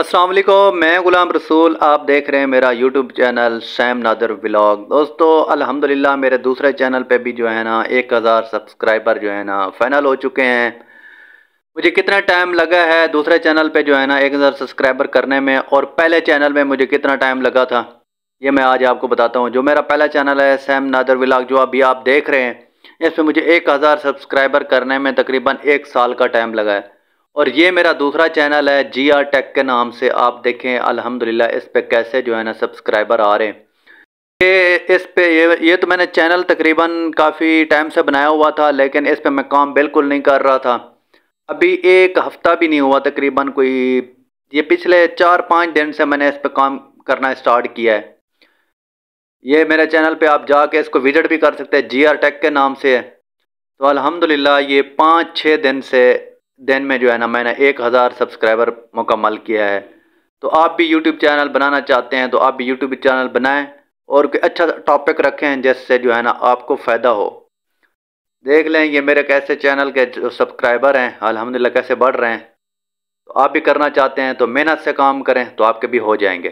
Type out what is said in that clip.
असलम मैं ग़ुलाम रसूल आप देख रहे हैं मेरा YouTube channel Sam Nadar vlog दोस्तों अल्हम्दुलिल्लाह मेरे दूसरे चैनल पे भी जो है ना एक हज़ार सब्सक्राइबर जो है ना फ़ाइनल हो चुके हैं मुझे कितना टाइम लगा है दूसरे चैनल पे जो है ना एक हज़ार सब्सक्राइबर करने में और पहले चैनल में मुझे कितना टाइम लगा था ये मैं आज आपको बताता हूँ जो मेरा पहला चैनल है सैम नादर व्लाग जो अभी आप देख रहे हैं इसमें मुझे एक हज़ार सब्सक्राइबर करने में तकरीबन एक साल का टाइम लगा है और ये मेरा दूसरा चैनल है जी आर टेक के नाम से आप देखें अल्हम्दुलिल्लाह इस पर कैसे जो है ना सब्सक्राइबर आ रहे हैं ये इस पे ये ये तो मैंने चैनल तकरीबन काफ़ी टाइम से बनाया हुआ था लेकिन इस पे मैं काम बिल्कुल नहीं कर रहा था अभी एक हफ़्ता भी नहीं हुआ तकरीबन कोई ये पिछले चार पाँच दिन से मैंने इस पर काम करना इस्टार्ट किया है ये मेरे चैनल पर आप जाके इसको विजिट भी कर सकते हैं जी आर टेक के नाम से तो अलहमदिल्ला ये पाँच छः दिन से दिन में जो है ना मैंने एक हज़ार सब्सक्राइबर मुकम्मल किया है तो आप भी यूट्यूब चैनल बनाना चाहते हैं तो आप भी यूट्यूब चैनल बनाएं और कोई अच्छा टॉपिक रखें जिससे जो है ना आपको फ़ायदा हो देख लें ये मेरे कैसे चैनल के जो सब्सक्राइबर हैं अलहमदिल्ला कैसे बढ़ रहे हैं तो आप भी करना चाहते हैं तो मेहनत से काम करें तो आपके भी हो जाएंगे